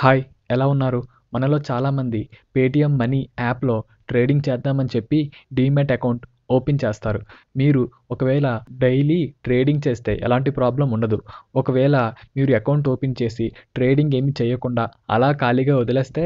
hi ఎలా ఉన్నారు మనలో చాలామంది పేటిఎం మనీ యాప్లో ట్రేడింగ్ చేద్దామని చెప్పి డీమెట్ అకౌంట్ ఓపెన్ చేస్తారు మీరు ఒకవేళ డైలీ ట్రేడింగ్ చేస్తే ఎలాంటి ప్రాబ్లం ఉండదు ఒకవేళ మీరు అకౌంట్ ఓపెన్ చేసి ట్రేడింగ్ ఏమి చేయకుండా అలా ఖాళీగా వదిలేస్తే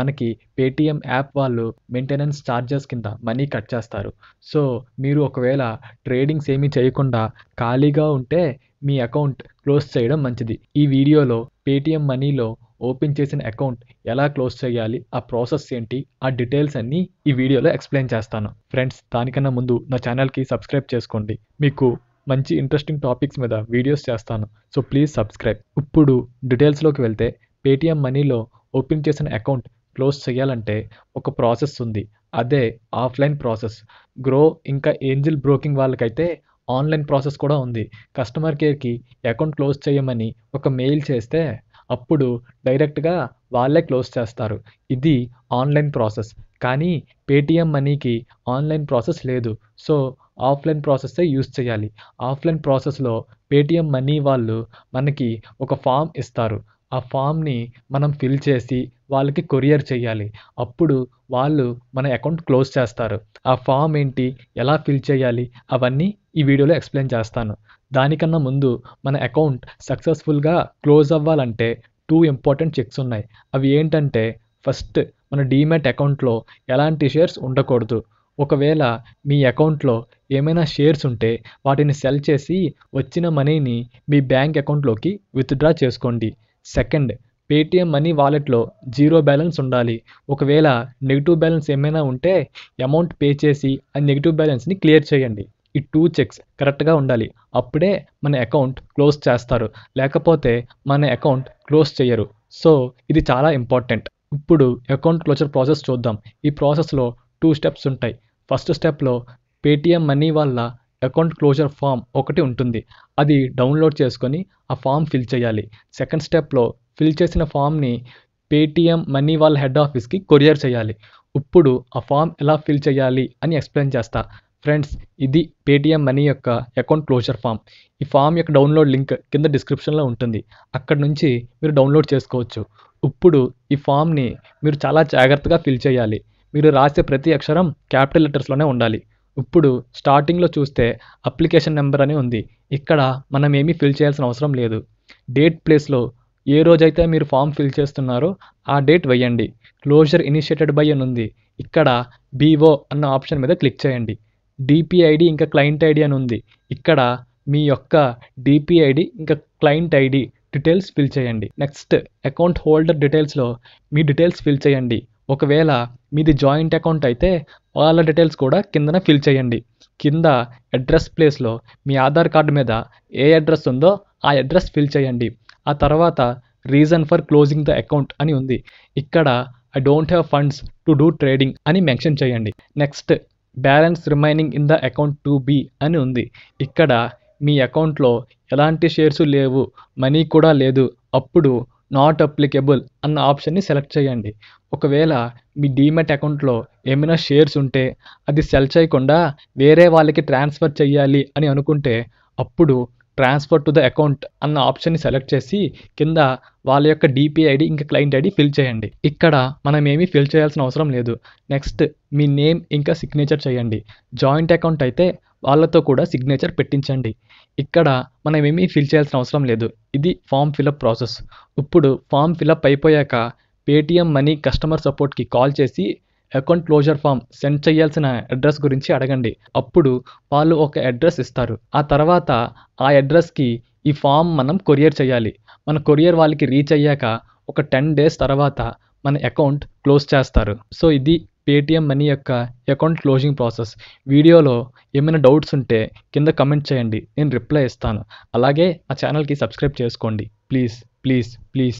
మనకి పేటీఎం యాప్ వాళ్ళు మెయింటెనెన్స్ ఛార్జెస్ కింద మనీ కట్ చేస్తారు సో మీరు ఒకవేళ ట్రేడింగ్స్ ఏమి చేయకుండా ఖాళీగా ఉంటే మీ అకౌంట్ క్లోజ్ చేయడం మంచిది ఈ వీడియోలో పేటీఎం మనీలో ఓపెన్ చేసిన అకౌంట్ ఎలా క్లోజ్ చేయాలి ఆ ప్రాసెస్ ఏంటి ఆ డీటెయిల్స్ అన్నీ ఈ వీడియోలో ఎక్స్ప్లెయిన్ చేస్తాను ఫ్రెండ్స్ దానికన్నా ముందు నా ఛానల్కి సబ్స్క్రైబ్ చేసుకోండి మీకు మంచి ఇంట్రెస్టింగ్ టాపిక్స్ మీద వీడియోస్ చేస్తాను సో ప్లీజ్ సబ్స్క్రైబ్ ఇప్పుడు డీటెయిల్స్లోకి వెళ్తే పేటిఎం మనీలో ఓపెన్ చేసిన అకౌంట్ క్లోజ్ చేయాలంటే ఒక ప్రాసెస్ ఉంది అదే ఆఫ్లైన్ ప్రాసెస్ గ్రో ఇంకా ఏంజిల్ బ్రోకింగ్ వాళ్ళకైతే ఆన్లైన్ ప్రాసెస్ కూడా ఉంది కస్టమర్ కేర్కి అకౌంట్ క్లోజ్ చేయమని ఒక మెయిల్ చేస్తే అప్పుడు డైరెక్ట్గా వాళ్ళే క్లోజ్ చేస్తారు ఇది ఆన్లైన్ ప్రాసెస్ కానీ పేటిఎం మనీకి ఆన్లైన్ ప్రాసెస్ లేదు సో ఆఫ్లైన్ ప్రాసెస్సే యూస్ చేయాలి ఆఫ్లైన్ ప్రాసెస్లో పేటిఎం మనీ వాళ్ళు మనకి ఒక ఫామ్ ఇస్తారు ఆ ఫామ్ని మనం ఫిల్ చేసి వాళ్ళకి కొరియర్ చేయాలి అప్పుడు వాళ్ళు మన అకౌంట్ క్లోజ్ చేస్తారు ఆ ఫామ్ ఏంటి ఎలా ఫిల్ చేయాలి అవన్నీ ఈ వీడియోలో ఎక్స్ప్లెయిన్ చేస్తాను దానికన్నా ముందు మన అకౌంట్ సక్సెస్ఫుల్గా క్లోజ్ అవ్వాలంటే టూ ఇంపార్టెంట్ చెక్స్ ఉన్నాయి అవి ఏంటంటే ఫస్ట్ మన డీమెట్ అకౌంట్లో ఎలాంటి షేర్స్ ఉండకూడదు ఒకవేళ మీ అకౌంట్లో ఏమైనా షేర్స్ ఉంటే వాటిని సెల్ చేసి వచ్చిన మనీని మీ బ్యాంక్ అకౌంట్లోకి విత్డ్రా చేసుకోండి సెకండ్ పేటిఎం మనీ వాలెట్లో జీరో బ్యాలెన్స్ ఉండాలి ఒకవేళ నెగిటివ్ బ్యాలెన్స్ ఏమైనా ఉంటే అమౌంట్ పే చేసి ఆ నెగిటివ్ బ్యాలెన్స్ని క్లియర్ చేయండి ఈ టూ చెక్స్ కరెక్ట్గా ఉండాలి అప్పుడే మన అకౌంట్ క్లోజ్ చేస్తారు లేకపోతే మన అకౌంట్ క్లోజ్ చేయరు సో ఇది చాలా ఇంపార్టెంట్ ఇప్పుడు అకౌంట్ క్లోజర్ ప్రాసెస్ చూద్దాం ఈ ప్రాసెస్లో టూ స్టెప్స్ ఉంటాయి ఫస్ట్ స్టెప్లో పేటిఎం మనీ వల్ల అకౌంట్ క్లోజర్ ఫామ్ ఒకటి ఉంటుంది అది డౌన్లోడ్ చేసుకొని ఆ ఫామ్ ఫిల్ చేయాలి సెకండ్ స్టెప్లో ఫిల్ చేసిన ఫామ్ని పేటిఎం మనీ వాళ్ళ హెడ్ ఆఫీస్కి కొరియర్ చేయాలి ఇప్పుడు ఆ ఫామ్ ఎలా ఫిల్ చేయాలి అని ఎక్స్ప్లెయిన్ చేస్తా ఫ్రెండ్స్ ఇది పేటిఎం మనీ యొక్క అకౌంట్ క్లోజర్ ఫామ్ ఈ ఫామ్ యొక్క డౌన్లోడ్ లింక్ కింద డిస్క్రిప్షన్లో ఉంటుంది అక్కడ నుంచి మీరు డౌన్లోడ్ చేసుకోవచ్చు ఇప్పుడు ఈ ఫామ్ని మీరు చాలా జాగ్రత్తగా ఫిల్ చేయాలి మీరు రాసే ప్రతి అక్షరం క్యాపిటల్ లెటర్స్లోనే ఉండాలి ఇప్పుడు స్టార్టింగ్లో చూస్తే అప్లికేషన్ నెంబర్ అని ఉంది ఇక్కడ మనం ఏమీ ఫిల్ చేయాల్సిన అవసరం లేదు డేట్ ప్లేస్లో ఏ రోజైతే మీరు ఫామ్ ఫిల్ చేస్తున్నారో ఆ డేట్ వేయండి క్లోజర్ ఇనిషియేటెడ్ బై అని ఉంది ఇక్కడ బీఓ అన్న ఆప్షన్ మీద క్లిక్ చేయండి డిపిఐడి ఇంకా క్లయింట్ ఐడి అని ఉంది ఇక్కడ మీ యొక్క డిపిఐడి ఇంకా క్లయింట్ ఐడి డీటెయిల్స్ ఫిల్ చేయండి నెక్స్ట్ అకౌంట్ హోల్డర్ డీటెయిల్స్లో మీ డీటెయిల్స్ ఫిల్ చేయండి ఒకవేళ మీది జాయింట్ అకౌంట్ అయితే వాళ్ళ డీటెయిల్స్ కూడా కిందన ఫిల్ చేయండి కింద అడ్రస్ ప్లేస్లో మీ ఆధార్ కార్డు మీద ఏ అడ్రస్ ఉందో ఆ అడ్రస్ ఫిల్ చేయండి ఆ తర్వాత reason for closing the account అని ఉంది ఇక్కడ I don't have funds to do trading అని మెన్షన్ చేయండి next balance remaining in the account to be అని ఉంది ఇక్కడ మీ అకౌంట్లో ఎలాంటి షేర్స్ లేవు మనీ కూడా లేదు అప్పుడు నాట్ అప్లికబుల్ అన్న ఆప్షన్ని సెలెక్ట్ చేయండి ఒకవేళ మీ డీమెట్ అకౌంట్లో ఏమైనా షేర్స్ ఉంటే అది సెల్ చేయకుండా వేరే వాళ్ళకి ట్రాన్స్ఫర్ చేయాలి అని అనుకుంటే అప్పుడు ట్రాన్స్ఫర్ టు ద అకౌంట్ అన్న ఆప్షన్ని సెలెక్ట్ చేసి కింద వాళ్ళ యొక్క డిపి ఐడి ఇంకా క్లయింట్ ఐడి ఫిల్ చేయండి ఇక్కడ మనం ఏమీ ఫిల్ చేయాల్సిన అవసరం లేదు నెక్స్ట్ మీ నేమ్ ఇంకా సిగ్నేచర్ చేయండి జాయింట్ అకౌంట్ అయితే వాళ్ళతో కూడా సిగ్నేచర్ పెట్టించండి ఇక్కడ మనం ఏమీ ఫిల్ చేయాల్సిన అవసరం లేదు ఇది ఫామ్ ఫిలప్ ప్రాసెస్ ఇప్పుడు ఫామ్ ఫిలప్ అయిపోయాక పేటిఎం మనీ కస్టమర్ సపోర్ట్కి కాల్ చేసి అకౌంట్ క్లోజర్ ఫామ్ సెండ్ చేయాల్సిన అడ్రస్ గురించి అడగండి అప్పుడు వాళ్ళు ఒక అడ్రస్ ఇస్తారు ఆ తర్వాత ఆ అడ్రస్కి ఈ ఫామ్ మనం కొరియర్ చేయాలి మన కొరియర్ వాళ్ళకి రీచ్ అయ్యాక ఒక టెన్ డేస్ తర్వాత మన అకౌంట్ క్లోజ్ చేస్తారు సో ఇది పేటిఎం మనీ యొక్క అకౌంట్ క్లోజింగ్ ప్రాసెస్ వీడియోలో ఏమైనా డౌట్స్ ఉంటే కింద కమెంట్ చేయండి నేను రిప్లై ఇస్తాను అలాగే ఆ ఛానల్కి సబ్స్క్రైబ్ చేసుకోండి ప్లీజ్ ప్లీజ్ ప్లీజ్